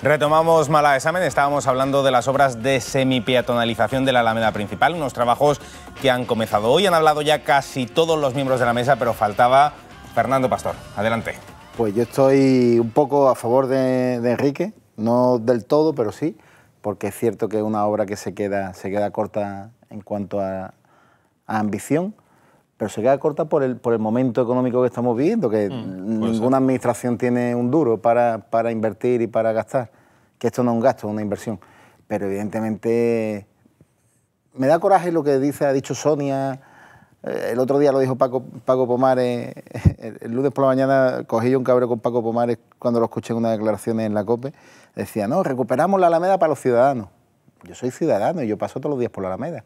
Retomamos Mala Examen, estábamos hablando de las obras de semipeatonalización de la Alameda Principal, unos trabajos que han comenzado hoy, han hablado ya casi todos los miembros de la mesa, pero faltaba Fernando Pastor. Adelante. Pues yo estoy un poco a favor de, Enrique, no del todo, pero sí, porque es cierto que es una obra que se queda, se queda corta en cuanto a, ambición, pero se queda corta por el, por el momento económico que estamos viviendo, que mm, ninguna administración tiene un duro para, para, invertir y para gastar que esto no es un gasto, es una inversión. Pero evidentemente me da coraje lo que dice, ha dicho Sonia. Eh, el otro día lo dijo Paco, Pomares, el lunes por la mañana cogí yo un cabreo con Paco Pomares cuando lo escuché en una declaración en la COPE. Decía, no, recuperamos la Alameda para los ciudadanos. Yo soy ciudadano y yo paso todos los días por la Alameda.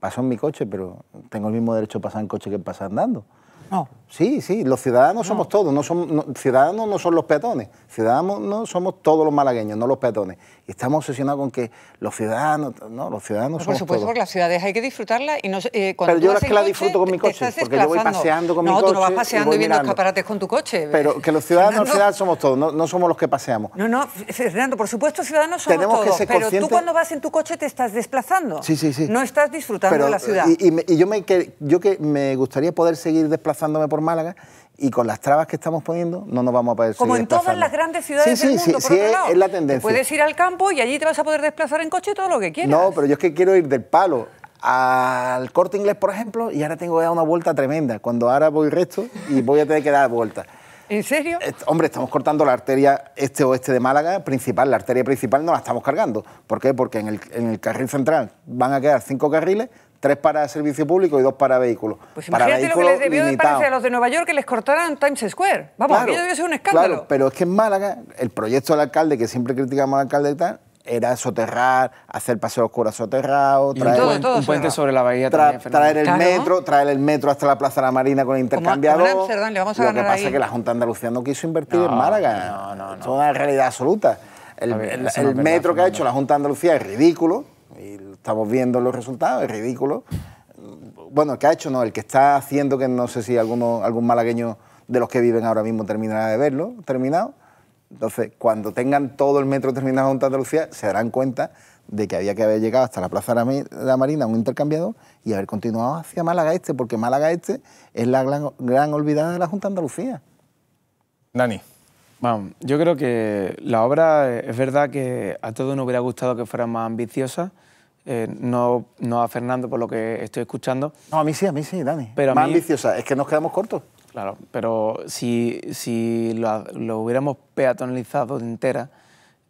Paso en mi coche, pero tengo el mismo derecho a pasar en coche que pasar andando. No. Sí, sí, los ciudadanos somos todos, no son, ciudadanos no son los peatones, ciudadanos no somos todos los malagueños, no los peatones. Y estamos obsesionados con que los ciudadanos, no, los ciudadanos somos Por supuesto, porque las ciudades hay que disfrutarlas y no, eh, cuando Pero yo es que la disfruto con mi coche, porque yo voy paseando con mi coche. No, tú no vas paseando y, viendo escaparates con tu coche. Pero que los ciudadanos en somos todos, no, no, somos los que paseamos. No, no, Fernando, por supuesto ciudadanos somos Tenemos todos, que ser pero tú cuando vas en tu coche te estás desplazando. Sí, sí, sí. No estás disfrutando de la ciudad. Y, y, y yo, me, que, yo que me gustaría poder seguir desplazándome Málaga y con las trabas que estamos poniendo no nos vamos a poder Como en todas las grandes ciudades del mundo, es, la tendencia. Puedes ir al campo y allí te vas a poder desplazar en coche todo lo que quieras. No, pero yo es que quiero ir del palo al corte inglés, por ejemplo, y ahora tengo que dar una vuelta tremenda, cuando ahora voy recto y voy a tener que dar vuelta. ¿En serio? Hombre, estamos cortando la arteria este oeste de Málaga principal. La arteria principal no la estamos cargando. ¿Por qué? Porque en el carril central van a quedar cinco carriles, tres para servicio público y dos para vehículos. Pues imagínate lo que les debió de parecer a los de Nueva York que les cortaran Times Square. Vamos, claro, aquello debió ser un escándalo. Claro, pero es que en Málaga, el proyecto del alcalde, que siempre criticamos al alcalde y tal, era soterrar, hacer paseos paseo soterrados, traer un, puente sobre la bahía traer el metro, traer el metro hasta la Plaza de la Marina con el intercambiador. Lo que pasa es que la Junta de Andalucía no quiso invertir en Málaga. No, no, no. Es una realidad absoluta. El, metro que ha hecho la Junta de Andalucía es ridículo estamos viendo los resultados, es ridículo. Bueno, el que ha hecho no, el que está haciendo, que no sé si alguno, algún malagueño de los que viven ahora mismo terminará de verlo, terminado. Entonces, cuando tengan todo el metro terminado en Junta de Andalucía, se darán cuenta de que había que haber llegado hasta la Plaza de la Marina, un intercambiador, y haber continuado hacia Málaga Este, porque Málaga Este es la gran, gran olvidada de la Junta de Andalucía. Dani. Vamos, yo creo que la obra es verdad que a todos nos hubiera gustado que fuera más ambiciosa, eh, no, no a Fernando por lo que estoy escuchando. No, a mí sí, a mí sí, Dani. Pero Más ambiciosa, es que nos quedamos cortos. Claro, pero si, si lo, hubiéramos peatonalizado de entera,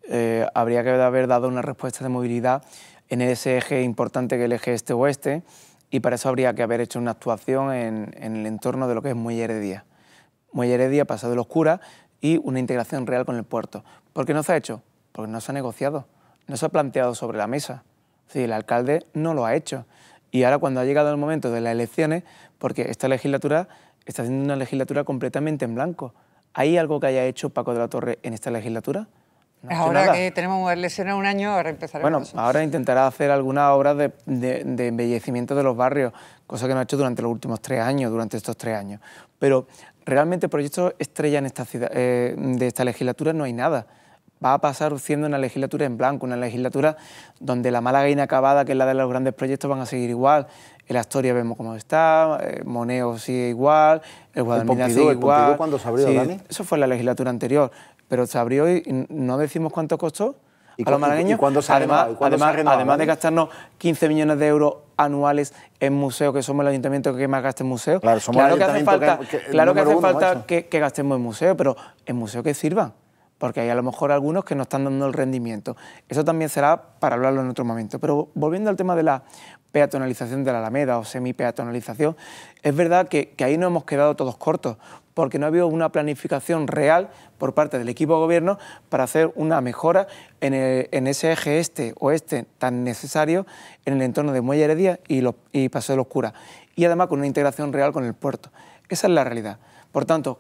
eh, habría que haber dado una respuesta de movilidad en ese eje importante que es el eje este-oeste, y para eso habría que haber hecho una actuación en, el entorno de lo que es Muelle Heredia. Muelle Heredia, Pasado de los Curas, y una integración real con el puerto. ¿Por qué no se ha hecho? Porque no se ha negociado, no se ha planteado sobre la mesa. Sí, el alcalde no lo ha hecho. Y ahora cuando ha llegado el momento de las elecciones, porque esta legislatura está siendo una legislatura completamente en blanco. ¿Hay algo que haya hecho Paco de la Torre en esta legislatura? ahora que tenemos elecciones un año, ahora Bueno, ahora intentará hacer alguna obra de, embellecimiento de los barrios, cosa que no ha hecho durante los últimos tres años, durante estos tres años. Pero realmente proyectos estrella en esta eh, de esta legislatura no hay nada va a pasar siendo una legislatura en blanco, una legislatura donde la Málaga inacabada, que es la de los grandes proyectos, van a seguir igual. la historia vemos cómo está, eh, Moneo sigue igual, el Guadalmina sigue igual. ¿Cuándo se abrió, Dani? Eso fue la legislatura anterior, pero se abrió y no decimos cuánto costó a los malagueños. ¿y se además, además, de gastarnos 15 millones de euros anuales en museos, que somos el ayuntamiento que más gasta en museos. Claro, que hace falta, que, que, gastemos en museos, pero en museos que sirvan porque hay a lo mejor algunos que no están dando el rendimiento. Eso también será para hablarlo en otro momento. Pero volviendo al tema de la peatonalización de la Alameda o semi-peatonalización, es verdad que, ahí no hemos quedado todos cortos, porque no ha habido una planificación real por parte del equipo de gobierno para hacer una mejora en, ese eje este-oeste tan necesario en el entorno de Muelle Heredia y, Paseo de los Curas, y además con una integración real con el puerto. Esa es la realidad. Por tanto,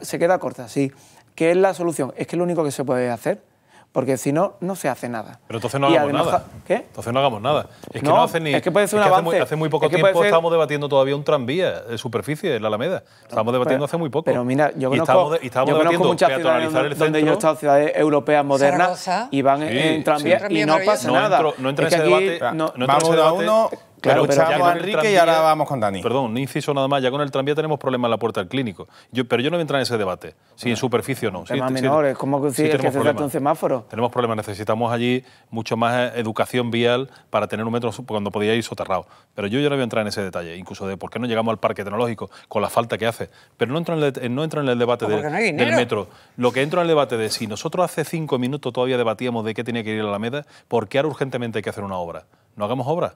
se queda corta, sí. ¿Qué es la solución? Es que es lo único que se puede hacer porque si no, no se hace nada. Pero entonces no hagamos nada. ¿Qué? Entonces no hagamos nada. Es no, que no hacen ni. Es que puede ser un avance. Hace muy, hace muy poco tiempo estábamos debatiendo todavía un tranvía de eh, superficie en la Alameda. Estábamos debatiendo hace muy poco. Pero mira, yo conozco, y estábamos, de, y estábamos yo conozco muchas ciudades donde, yo he estado, ciudades europeas modernas, y van en, tranvía y no pasa nada. no entra en ese debate. No, en ese debate... Claro, pero, a Enrique y ahora vamos con Dani. Perdón, un inciso nada más. Ya con el tranvía tenemos problemas en la puerta del clínico. pero yo no voy a entrar en ese debate. Si en superficie o no. Temas ¿cómo que se un semáforo? Tenemos problemas. Necesitamos allí mucho más eh, educación vial para tener un metro cuando podía ir soterrado. Pero yo no voy a entrar en ese detalle, incluso de por qué no llegamos al parque tecnológico con la falta que hace. Pero no entro en el, no entro en el debate del metro. Lo que entro en el debate de si nosotros hace cinco minutos todavía debatíamos de qué tenía que ir a la Alameda, ¿por qué ahora urgentemente hay que hacer una obra? No hagamos obra.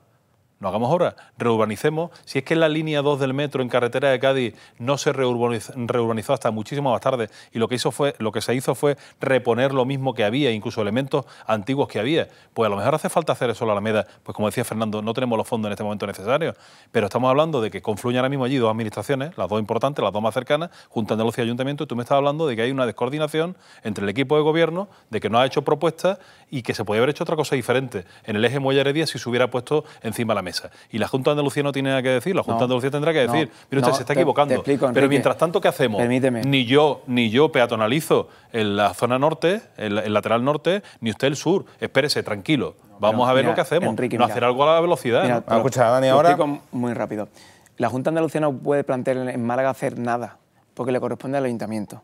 No hagamos ahora, reurbanicemos. Si es que la línea 2 del metro en carretera de Cádiz no se reurbanizó hasta muchísimo más tarde y lo que, hizo fue, lo que se hizo fue reponer lo mismo que había, incluso elementos antiguos que había. Pues a lo mejor hace falta hacer eso en la Alameda. Pues como decía Fernando, no tenemos los fondos en este momento necesarios. Pero estamos hablando de que confluyen ahora mismo allí dos administraciones, las dos importantes, las dos más cercanas, juntándolos y Ayuntamiento, y tú me estás hablando de que hay una descoordinación entre el equipo de gobierno, de que no ha hecho propuestas y que se podría haber hecho otra cosa diferente. En el eje Muelle Heredia si se hubiera puesto encima la y la Junta de Andalucía no tiene nada que decir, la Junta de Andalucía tendrá que decir, pero usted, se está equivocando. Pero mientras tanto, ¿qué hacemos? Ni yo, ni yo peatonalizo en la zona norte, el, lateral norte, ni usted el sur. Espérese, tranquilo. Vamos a ver lo que hacemos. no hacer algo a la velocidad. Ah, ahora. muy rápido. La Junta de Andalucía no puede plantear en Málaga hacer nada, porque le corresponde al ayuntamiento.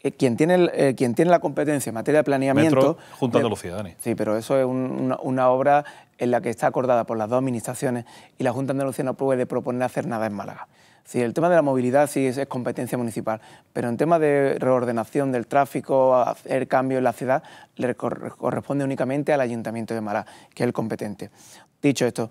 Eh, quien tiene, eh, quien tiene, la competencia en materia de planeamiento... Junta de, Andalucía, Dani. Sí, pero eso es una, obra en la que está acordada por las dos administraciones y la Junta de Andalucía no puede proponer hacer nada en Málaga. ...si el tema de la movilidad sí es, competencia municipal, pero en tema de reordenación del tráfico, hacer cambio en la ciudad, le corresponde únicamente al Ayuntamiento de Málaga, que es el competente. Dicho esto,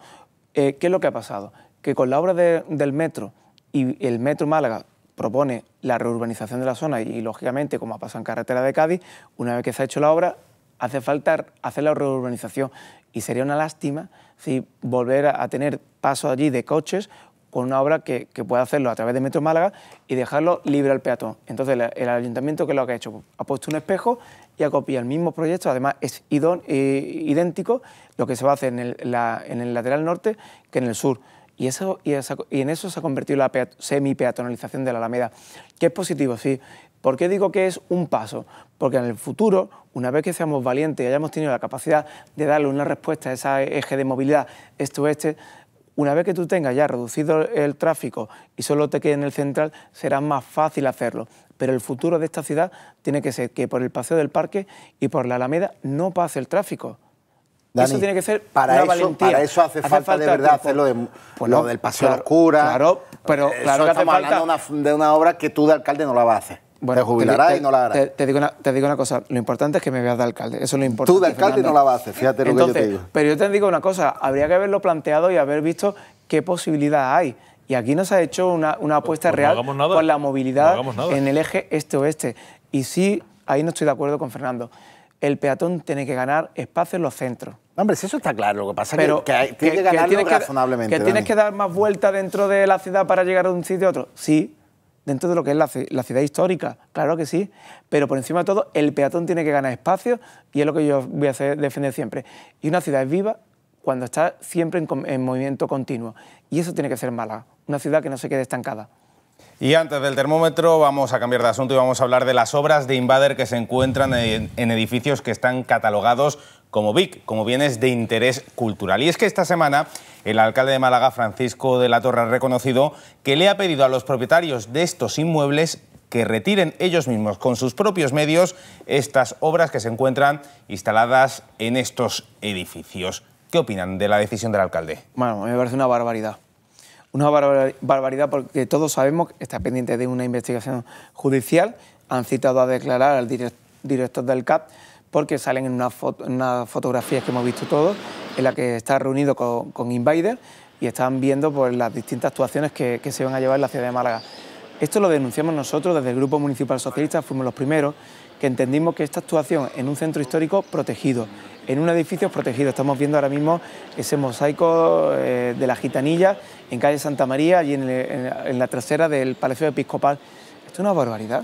eh, ¿qué es lo que ha pasado? Que con la obra del metro y el metro Málaga propone la reurbanización de la zona y lógicamente, como ha pasado en carretera de Cádiz, una vez que se ha hecho la obra, hace falta hacer la reurbanización y sería una lástima si volver a, tener paso allí de coches con una obra que, pueda hacerlo a través de Metro Málaga y dejarlo libre al peatón. Entonces, el, ayuntamiento, ¿qué es lo que ha hecho? ha puesto un espejo y ha copiado el mismo proyecto, además es eh, idéntico lo que se va a hacer en el, lateral norte que en el sur. Y, eso, y, en eso se ha convertido la semi-peatonalización de la Alameda, que es positivo, sí, ¿Por qué digo que es un paso? Porque en el futuro, una vez que seamos valientes y hayamos tenido la capacidad de darle una respuesta a ese eje de movilidad este-oeste, una vez que tú tengas ya reducido el tráfico y solo te quede en el central, será más fácil hacerlo. Pero el futuro de esta ciudad tiene que ser que por el paseo del parque y por la Alameda no pase el tráfico. eso tiene que ser para eso, Para eso hace, falta, de verdad hacerlo pues lo del paseo claro, oscura. Claro, pero eso hace falta. Hablando de una obra que tú de alcalde no la vas a hacer. Bueno, te jubilarás y no la harás. Te, digo una, cosa, lo importante es que me veas de alcalde, eso es lo importante. Tú de alcalde no la vas a hacer, fíjate lo que yo te digo. Pero yo te digo una cosa, habría que haberlo planteado y haber visto qué posibilidad hay. Y aquí nos ha hecho una, apuesta pues real con la movilidad en el eje este-oeste. Y sí, ahí no estoy de acuerdo con Fernando. El peatón tiene que ganar espacio en los centros. hombre, si eso está claro, lo que pasa es que, tiene que razonablemente. ¿Que tienes que dar más vueltas dentro de la ciudad para llegar de un sitio a otro? Sí, dentro de lo que es la, ciudad histórica, claro que sí, pero por encima de todo el peatón tiene que ganar espacio y es lo que yo voy a hacer, defender siempre. Y una ciudad es viva cuando está siempre en, movimiento continuo y eso tiene que ser mala, una ciudad que no se quede estancada. Y antes del termómetro vamos a cambiar de asunto y vamos a hablar de las obras de Invader que se encuentran en edificios que están catalogados como BIC, como bienes de interés cultural. Y es que esta semana el alcalde de Málaga, Francisco de la Torre, ha reconocido que le ha pedido a los propietarios de estos inmuebles que retiren ellos mismos con sus propios medios estas obras que se encuentran instaladas en estos edificios. ¿Qué opinan de la decisión del alcalde? Bueno, me parece una barbaridad. Una barbaridad porque todos sabemos que está pendiente de una investigación judicial. Han citado a declarar al director del CAP porque salen en unas una fotografías que hemos visto todos, en la que está reunido con, con Invader y están viendo las distintas actuaciones que, se van a llevar en la ciudad de Málaga. Esto lo denunciamos nosotros desde el Grupo Municipal Socialista, fuimos los primeros que entendimos que esta actuación en un centro histórico protegido, en un edificio protegido, estamos viendo ahora mismo ese mosaico eh, de la gitanilla en calle Santa María y en la trasera del Palacio Episcopal. Esto es una barbaridad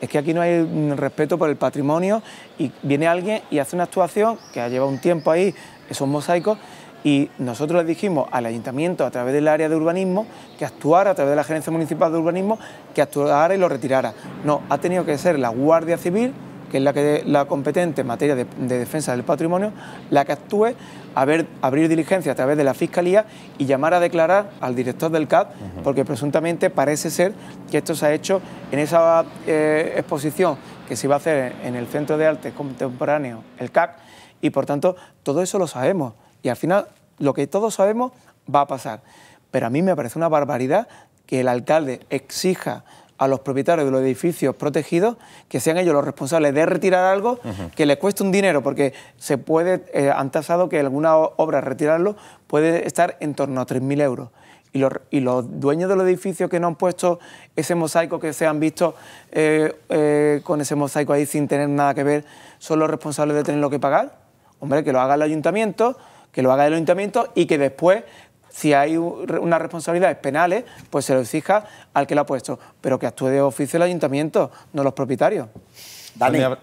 es que aquí no hay respeto por el patrimonio y viene alguien y hace una actuación que ha llevado un tiempo ahí, esos mosaicos, y nosotros le dijimos al ayuntamiento a través del área de urbanismo que actuara a través de la gerencia municipal de urbanismo, que actuara y lo retirara. No, ha tenido que ser la Guardia Civil que es la, que, la competente en materia de, defensa del patrimonio, la que actúe a abrir diligencia a través de la Fiscalía y llamar a declarar al director del CAD, porque presuntamente parece ser que esto se ha hecho en esa eh, exposición que se iba a hacer en el Centro de Artes Contemporáneo, el CAC, y por tanto todo eso lo sabemos. Y al final lo que todos sabemos va a pasar. Pero a mí me parece una barbaridad que el alcalde exija a los propietarios de los edificios protegidos que sean ellos los responsables de retirar algo que les cueste un dinero, porque se puede, eh, han tasado que alguna obra retirarlo puede estar en torno a 3.000 euros. Y los, y los, dueños de los edificios que no han puesto ese mosaico que se han visto eh, eh, con ese mosaico ahí sin tener nada que ver, son los responsables de tener lo que pagar. Hombre, que lo haga el ayuntamiento, que lo haga el ayuntamiento y que después si hay unas responsabilidades penales, pues se lo exija al que lo ha puesto, pero que actúe de oficio el ayuntamiento, no los propietarios.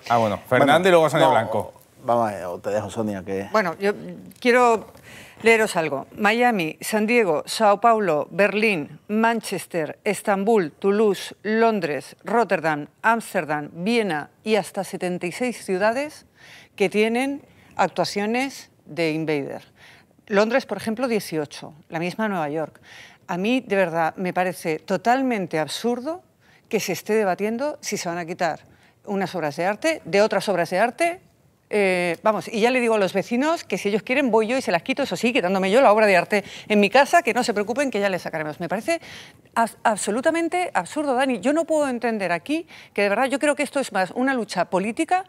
Ah, bueno, Fernández y luego Sonia Blanco. Vamos, a te dejo, Sonia, que... Bueno, yo quiero leeros algo. Miami, San Diego, Sao Paulo, Berlín, Manchester, Estambul, Toulouse, Londres, Rotterdam, Ámsterdam, Viena y hasta 76 ciudades que tienen actuaciones de Invader. Londres, por ejemplo, 18, la misma Nueva York. A mí, de verdad, me parece totalmente absurdo que se esté debatiendo si se van a quitar unas obras de arte de otras obras de arte. Eh, vamos, y ya le digo a los vecinos que si ellos quieren voy yo y se las quito, eso sí, quitándome yo la obra de arte en mi casa, que no se preocupen que ya les sacaremos. Me parece absolutamente absurdo, Dani. Yo no puedo entender aquí que de verdad yo creo que esto es más una lucha política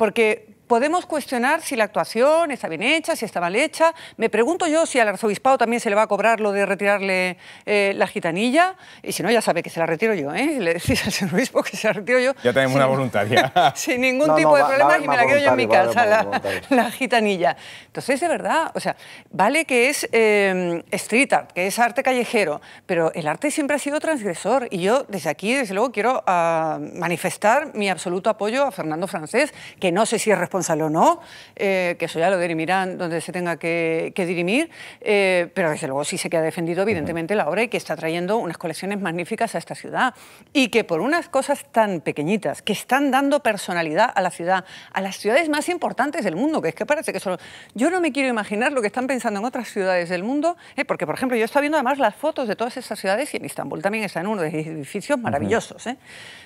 porque podemos cuestionar si la actuación está bien hecha, si está mal hecha. Me pregunto yo si al arzobispado también se le va a cobrar lo de retirarle eh, la gitanilla. Y si no, ya sabe que se la retiro yo, ¿eh? Le decís al señor obispo que se la retiro yo. Ya tenemos una voluntaria. sin ningún tipo de problema y me la quedo yo en mi casa, la, la, gitanilla. Entonces, de verdad, o sea, vale que es em, street art, que es arte callejero, pero el arte siempre ha sido transgresor. Y yo, desde aquí, desde luego, quiero ah, manifestar mi absoluto apoyo a Fernando Francés, que no sé si es responsable o no, eh, que eso ya lo dirimirán donde se tenga que, dirimir, eh, pero desde luego sí se que ha defendido evidentemente la obra y que está trayendo unas colecciones magníficas a esta ciudad y que por unas cosas tan pequeñitas que están dando personalidad a la ciudad, a las ciudades más importantes del mundo, que es que parece que solo... Yo no me quiero imaginar lo que están pensando en otras ciudades del mundo, eh, porque por ejemplo yo estoy viendo además las fotos de todas esas ciudades y en Estambul también están unos edificios maravillosos.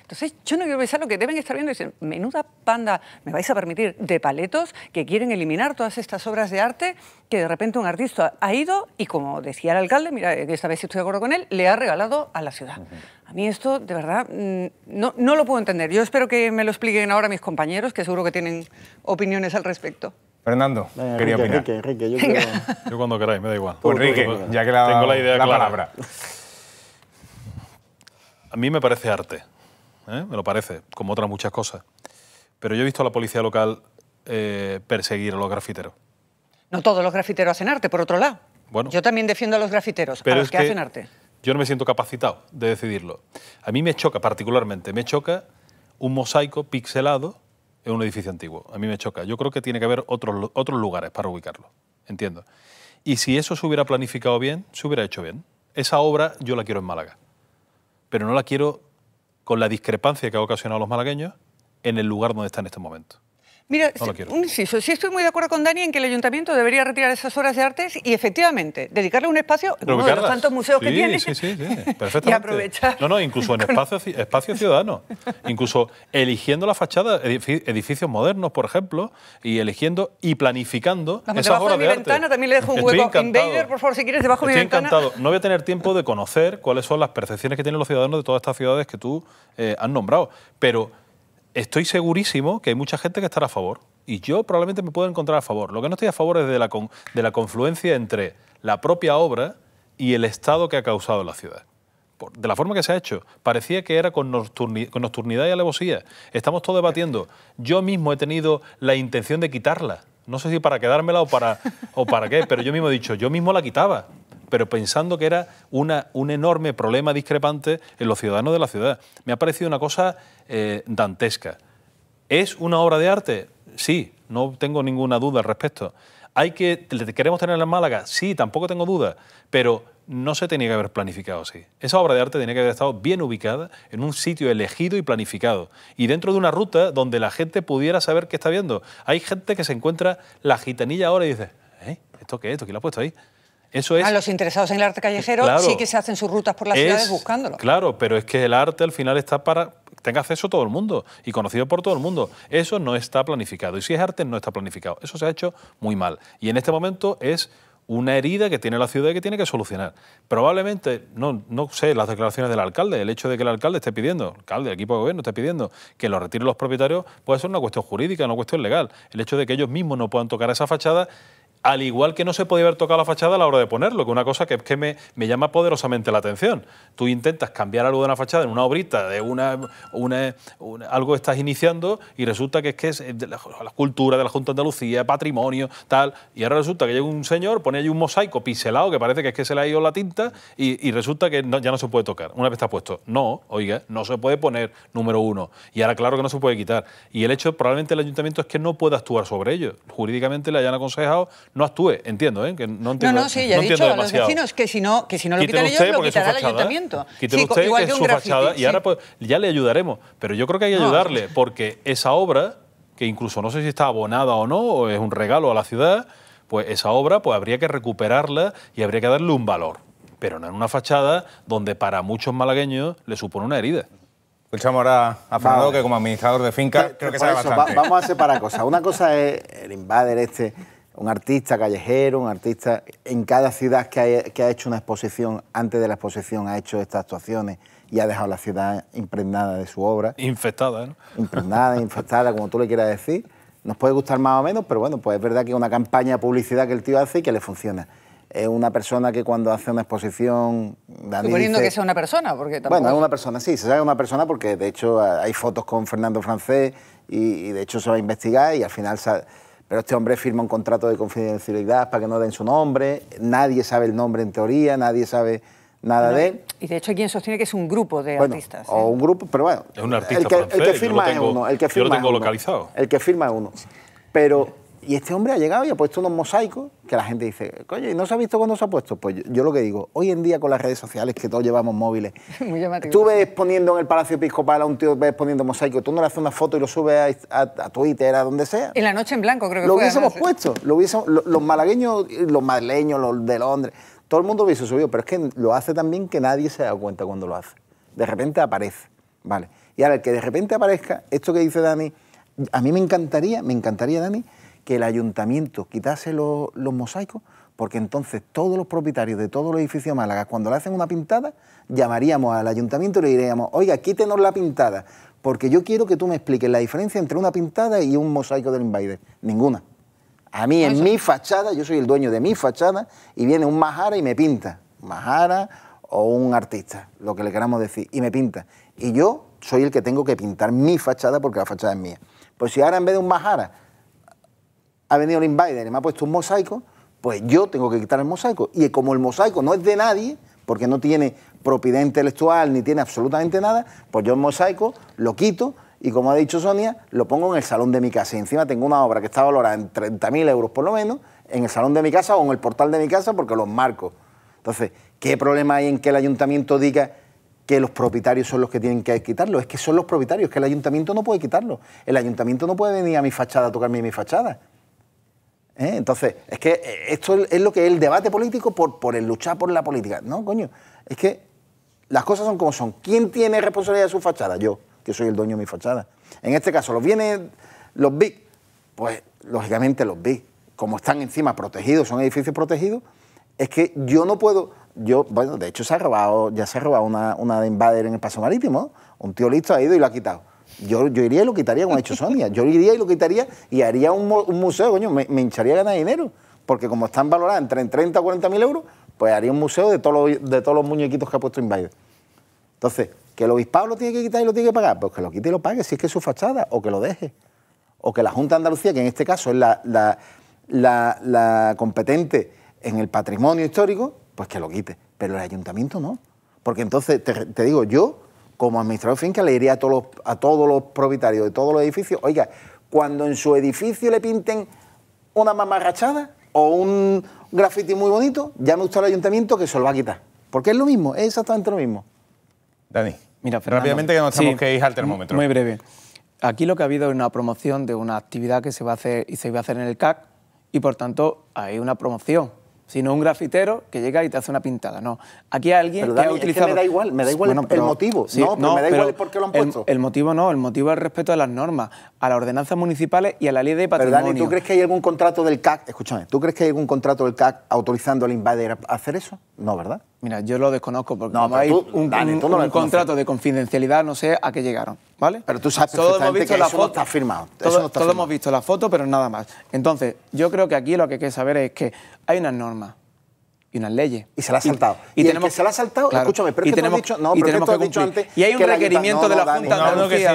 Entonces yo no quiero pensar lo que deben estar viendo y dicen, menuda panda, me vais a permitir de paletos que quieren eliminar todas estas obras de arte que de repente un artista ha ido y como decía el alcalde, mira, eh, esta vez estoy de acuerdo con él, le ha regalado a la ciudad. A mí esto, de verdad, mm, no, lo puedo entender. Yo espero que me lo expliquen ahora mis compañeros, que seguro que tienen opiniones al respecto. Fernando, quería Enrique, Enrique, yo, yo cuando queráis, me da igual. Pues, Enrique, ya que la, Tengo la, idea la palabra. A mí me parece arte, ¿eh? me lo parece, como otras muchas cosas pero yo he visto a la policía local eh, perseguir a los grafiteros. No todos los grafiteros hacen arte, por otro lado. Bueno, yo también defiendo a los grafiteros, pero a los es que, hacen arte. Yo no me siento capacitado de decidirlo. A mí me choca particularmente, me choca un mosaico pixelado en un edificio antiguo. A mí me choca. Yo creo que tiene que haber otros, otros lugares para ubicarlo. Entiendo. Y si eso se hubiera planificado bien, se hubiera hecho bien. Esa obra yo la quiero en Málaga. Pero no la quiero con la discrepancia que ha ocasionado a los malagueños en el lugar donde está en este momento. Mira, un inciso, sí estoy muy de acuerdo con Dani en que el ayuntamiento debería retirar esas obras de artes y efectivamente dedicarle un espacio en uno de los tantos museos que tiene. Sí, sí, sí, perfectamente. y aprovechar. No, no, incluso en espacios espacio ciudadanos, incluso eligiendo la fachada, edificios modernos, por ejemplo, y eligiendo y planificando esas debajo de, mi ventana también le dejo un hueco. Invader, por favor, si quieres, debajo de mi ventana. Estoy encantado. No voy a tener tiempo de conocer cuáles son las percepciones que tienen los ciudadanos de todas estas ciudades que tú eh, has nombrado, pero estoy segurísimo que hay mucha gente que estará a favor. Y yo probablemente me puedo encontrar a favor. Lo que no estoy a favor es de la, de la confluencia entre la propia obra y el estado que ha causado la ciudad. de la forma que se ha hecho, parecía que era con, nocturnidad y alevosía. Estamos todos debatiendo. Yo mismo he tenido la intención de quitarla. No sé si para quedármela o para, o para qué, pero yo mismo he dicho, yo mismo la quitaba pero pensando que era una, un enorme problema discrepante en los ciudadanos de la ciudad. Me ha parecido una cosa eh, dantesca. ¿Es una obra de arte? Sí, no tengo ninguna duda al respecto. ¿Hay que, ¿Queremos tener en Málaga? Sí, tampoco tengo duda, pero no se tenía que haber planificado así. Esa obra de arte tenía que haber estado bien ubicada, en un sitio elegido y planificado, y dentro de una ruta donde la gente pudiera saber qué está viendo. Hay gente que se encuentra la gitanilla ahora y dice, ¿eh? ¿esto qué es? ¿Esto quién lo ha puesto ahí? A los interesados en el arte callejero sí que se hacen sus rutas por las ciudades buscándolo. Claro, pero es que el arte al final está para tenga acceso todo el mundo y conocido por todo el mundo. Eso no está planificado. Y si es arte, no está planificado. Eso se ha hecho muy mal. Y en este momento es una herida que tiene la ciudad y que tiene que solucionar. Probablemente, no, no sé, las declaraciones del alcalde, el hecho de que el alcalde esté pidiendo, el alcalde, el equipo de gobierno esté pidiendo que lo retiren los propietarios, puede ser una cuestión jurídica, una cuestión legal. El hecho de que ellos mismos no puedan tocar esa fachada al igual que no se podía haber tocado la fachada a la hora de ponerlo, que una cosa que, que me, llama poderosamente la atención. Tú intentas cambiar algo de una fachada en una obrita, de una, una, estás iniciando y resulta que es que es de la, cultura de la Junta de Andalucía, patrimonio, tal, y ahora resulta que llega un señor, pone allí un mosaico pincelado que parece que es que se le ha ido la tinta y, resulta que ya no se puede tocar, una vez está puesto. No, oiga, no se puede poner número uno. Y ahora claro que no se puede quitar. Y el hecho probablemente del ayuntamiento es que no pueda actuar sobre ello. Jurídicamente le hayan aconsejado no actúe. Entiendo, ¿eh? Que no entiendo, no, no, sí, ya he dicho a los vecinos que si no, que si no lo quitan ellos, lo quitará el ¿eh? ayuntamiento. Quítelo usted, igual que, su fachada, y ahora pues, ya le ayudaremos. Pero yo creo que hay que ayudarle, porque esa obra, que incluso no sé si está abonada o no, o es un regalo a la ciudad, pues esa obra pues habría que recuperarla y habría que darle un valor. Pero no en una fachada donde para muchos malagueños le supone una herida. Escuchamos pues ahora a Fernando, que como administrador de finca, creo que sabe bastante. vamos a separar cosas. Una cosa es el invader este un artista callejero, un artista en cada ciudad que ha, hecho una exposición, antes de la exposición ha hecho estas actuaciones y ha dejado la ciudad impregnada de su obra. Infectada, ¿no? Impregnada, infectada, como tú le quieras decir. Nos puede gustar más o menos, pero bueno, pues es verdad que es una campaña de publicidad que el tío hace y que le funciona. Es una persona que cuando hace una exposición... Suponiendo que sea una persona, porque también. Bueno, es una persona, sí, se sabe una persona porque de hecho hay fotos con Fernando Francés y, de hecho se va a investigar y al final... Se pero este hombre firma un contrato de confidencialidad para que no den su nombre, nadie sabe el nombre en teoría, nadie sabe nada de Y de hecho quien sostiene que es un grupo de artistas. O ¿eh? un grupo, pero bueno. Es un artista el que, firma es uno. El que firma yo lo tengo localizado. El que firma es uno. Pero y este hombre ha llegado y ha puesto unos mosaicos que la gente dice, coño, ¿y no se ha visto cuándo se ha puesto? Pues yo, lo que digo, hoy en día con las redes sociales que todos llevamos móviles, tú ves poniendo en el Palacio Episcopal a un tío, ves poniendo mosaicos, tú no le haces una foto y lo subes a, Twitter, a donde sea. En la noche en blanco creo que Lo hubiésemos puesto, lo hubiésemos, los malagueños, los madrileños, los de Londres, todo el mundo hubiese subido, pero es que lo hace también que nadie se da cuenta cuando lo hace. De repente aparece, ¿vale? Y ahora, el que de repente aparezca, esto que dice Dani, a mí me encantaría, me encantaría, Dani, que el ayuntamiento quitase los, mosaicos, porque entonces todos los propietarios de todos los edificios de Málaga, cuando le hacen una pintada, llamaríamos al ayuntamiento y le diríamos, oiga, quítenos la pintada, porque yo quiero que tú me expliques la diferencia entre una pintada y un mosaico del invader. Ninguna. A mí, en mi fachada, yo soy el dueño de mi fachada, y viene un majara y me pinta. Majara o un artista, lo que le queramos decir, y me pinta. Y yo soy el que tengo que pintar mi fachada porque la fachada es mía. Pues si ahora en vez de un majara ha venido el invader y me ha puesto un mosaico, pues yo tengo que quitar el mosaico. Y como el mosaico no es de nadie, porque no tiene propiedad intelectual ni tiene absolutamente nada, pues yo el mosaico lo quito y como ha dicho Sonia, lo pongo en el salón de mi casa. Y encima tengo una obra que está valorada en 30.000 euros por lo menos, en el salón de mi casa o en el portal de mi casa porque los marco. Entonces, ¿qué problema hay en que el ayuntamiento diga que los propietarios son los que tienen que quitarlo? Es que son los propietarios, que el ayuntamiento no puede quitarlo. El ayuntamiento no puede venir a mi fachada a tocarme mi fachada. ¿Eh? Entonces, es que eh, esto es lo que es el debate político por, por el luchar por la política. No, coño, es que las cosas son como son. ¿Quién tiene responsabilidad de su fachada? Yo, que soy el dueño de mi fachada. En este caso, los bienes, los BIC, pues lógicamente los BIC, como están encima protegidos, son edificios protegidos, es que yo no puedo, yo, bueno, de hecho se ha robado, ya se ha robado una, una de Invader en el paso marítimo, un tío listo ha ido y lo ha quitado yo, iría y lo quitaría con ha hecho Sonia. Yo iría y lo quitaría y haría un, museo, coño, me, hincharía ganas dinero. Porque como están valoradas entre 30 o 40 mil euros, pues haría un museo de todos los, de todos los muñequitos que ha puesto Invader. Entonces, que el obispado lo tiene que quitar y lo tiene que pagar, pues que lo quite y lo pague, si es que es su fachada, o que lo deje. O que la Junta de Andalucía, que en este caso es la, la, competente en el patrimonio histórico, pues que lo quite. Pero el ayuntamiento no. Porque entonces, te, te digo, yo como administrador de finca le diría a todos, los, a todos los propietarios de todos los edificios, oiga, cuando en su edificio le pinten una mamarrachada o un graffiti muy bonito, ya me gusta el ayuntamiento que se lo va a quitar. Porque es lo mismo, es exactamente lo mismo. Dani, Mira, rápidamente que nos que ir al termómetro. Muy breve. Aquí lo que ha habido es una promoción de una actividad que se va a hacer y se iba a hacer en el CAC y por tanto hay una promoción sino un grafitero que llega y te hace una pintada. No, aquí hay alguien que ha utilizado... me da igual, me da igual el, motivo, no, me da igual el por qué lo han puesto. El, motivo no, el motivo es el respeto a las normas, a las ordenanzas municipales y a la ley de patrimonio. Pero ¿tú crees que hay algún contrato del CAC, escúchame, ¿tú crees que hay algún contrato del CAC autorizando al invader a hacer eso? No, ¿verdad? Mira, yo lo desconozco porque no, hay un, contrato de confidencialidad, no sé a qué llegaron, ¿vale? Pero tú sabes todos hemos que la foto, está firmado. todos hemos visto la foto, pero nada más. Entonces, yo creo que aquí lo que hay que saber es que hay unas normas y unas leyes. Y se la ha saltado. Y, tenemos, se la ha saltado, escúchame, pero y tenemos, dicho, no, tenemos que cumplir. antes y hay un requerimiento de la Junta de Andalucía.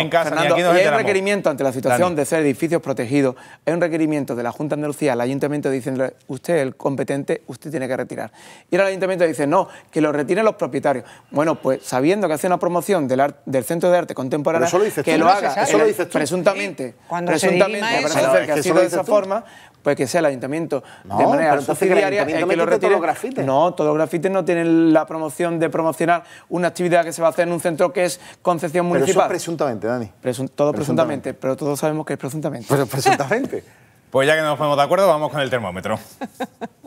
en casa, y hay un requerimiento ante la situación de ser edificios protegidos. Hay un requerimiento de la Junta de Andalucía al ayuntamiento diciendo, usted es el competente, usted tiene que retirar. Y ahora el ayuntamiento dice, no, que lo retiren los propietarios. Bueno, pues sabiendo que hace una promoción del, del Centro de Arte Contemporáneo, que lo haga, presuntamente, presuntamente, parece que ha sido de esa forma, que sea el ayuntamiento de manera subsidiaria el, que lo No, todos los grafites no tienen la promoción de promocionar una actividad que se va a hacer en un centro que es concepción pero municipal. Eso presuntamente, Dani. todo presuntamente. pero todos sabemos que es presuntamente. Pero presuntamente. pues ya que nos ponemos de acuerdo, vamos con el termómetro.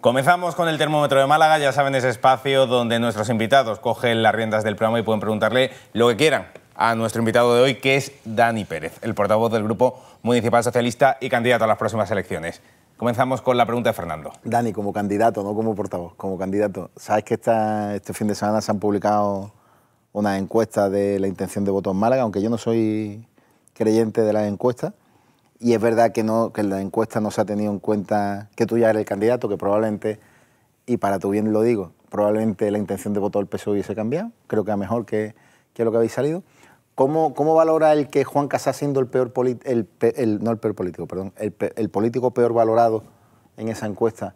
Comenzamos con el termómetro de Málaga, ya saben, ese espacio donde nuestros invitados cogen las riendas del programa y pueden preguntarle lo que quieran a nuestro invitado de hoy, que es Dani Pérez, el portavoz del Grupo Municipal Socialista y candidato a las próximas elecciones. Comenzamos con la pregunta de Fernando. Dani, como candidato, no como portavoz, como candidato, ¿sabes que este fin de semana se han publicado una encuesta de la intención de voto en Málaga? Aunque yo no soy creyente de las encuestas, y es verdad que, no, que la encuesta no se ha tenido en cuenta que tú ya eres el candidato, que probablemente, y para tu bien lo digo, probablemente la intención de voto del PSOE hubiese cambiado, creo que a mejor que, que lo que habéis salido. ¿Cómo, ¿Cómo, valora el que Juan Casas siendo el peor el, no el peor político, perdón, el, político peor valorado en esa encuesta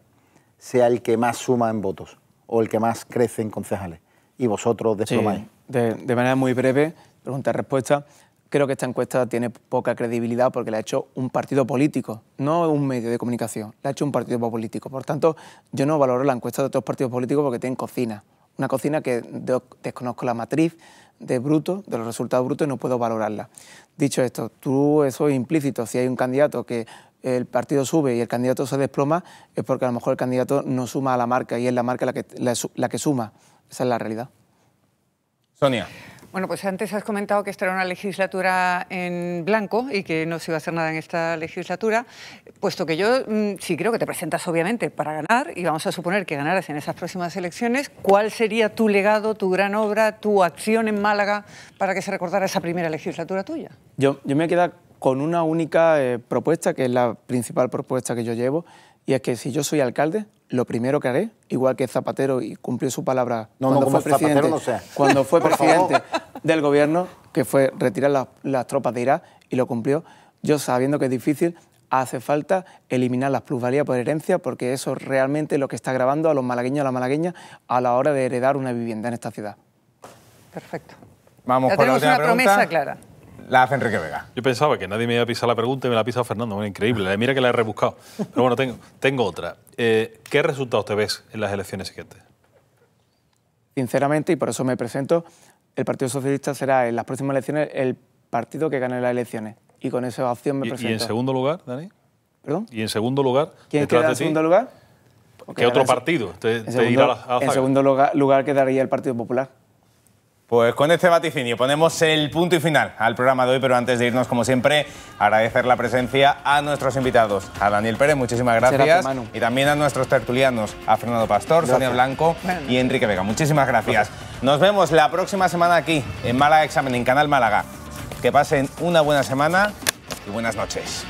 sea el que más suma en votos o el que más crece en concejales? Y vosotros desplomáis. Sí, de, de manera muy breve, pregunta-respuesta creo que esta encuesta tiene poca credibilidad porque la ha hecho un partido político, no un medio de comunicación, la ha hecho un partido político. Por tanto, yo no valoro la encuesta de otros partidos políticos porque tienen cocina. Una cocina que desconozco la matriz de bruto, de los resultados brutos, y no puedo valorarla. Dicho esto, tú eso es implícito. Si hay un candidato que el partido sube y el candidato se desploma, es porque a lo mejor el candidato no suma a la marca y es la marca la que, la que suma. Esa es la realidad. Sonia. Bueno, pues antes has comentado que esta era una legislatura en blanco y que no se iba a hacer nada en esta legislatura, puesto que yo mm, sí creo que te presentas obviamente para ganar y vamos a suponer que ganaras en esas próximas elecciones, ¿cuál sería tu legado, tu gran obra, tu acción en Málaga para que se recordara esa primera legislatura tuya? Yo, me me quedado con una única eh, propuesta, que es la principal propuesta que yo llevo, y es que si yo soy alcalde, lo primero que haré, igual que Zapatero y cumplió su palabra cuando, fue presidente, cuando fue presidente del gobierno, que fue retirar las, tropas de Irak y lo cumplió, yo sabiendo que es difícil, hace falta eliminar las plusvalías por herencia porque eso es realmente lo que está grabando a los malagueños y a las malagueñas a la hora de heredar una vivienda en esta ciudad. Perfecto. Vamos con tenemos la una promesa clara la hace Enrique Vega. Yo pensaba que nadie me iba a pisar la pregunta y me la ha pisado Fernando. Bueno, increíble. Eh, mira que la he rebuscado. Pero bueno, tengo, otra. Eh, ¿Qué resultados te ves en las elecciones siguientes? Sinceramente, y por eso me presento, el Partido Socialista será en las próximas elecciones el partido que gane las elecciones. Y con esa opción me presento. ¿Y en segundo lugar, Dani? ¿Perdón? ¿Y en segundo lugar? ¿Quién queda en segundo lugar? ¿Qué otro partido? en, segundo, lugar quedaría el Partido Popular. Pues con este vaticinio ponemos el punto y final al programa de hoy, pero antes de irnos, como siempre, agradecer la presencia a nuestros invitados, a Daniel Pérez, muchísimas gracias, y también a nuestros tertulianos, a Fernando Pastor, Sonia Blanco y Enrique Vega. Muchísimas gracias. Nos vemos la próxima semana aquí, en Málaga Examen, en Canal Málaga. Que pasen una buena semana y buenas noches.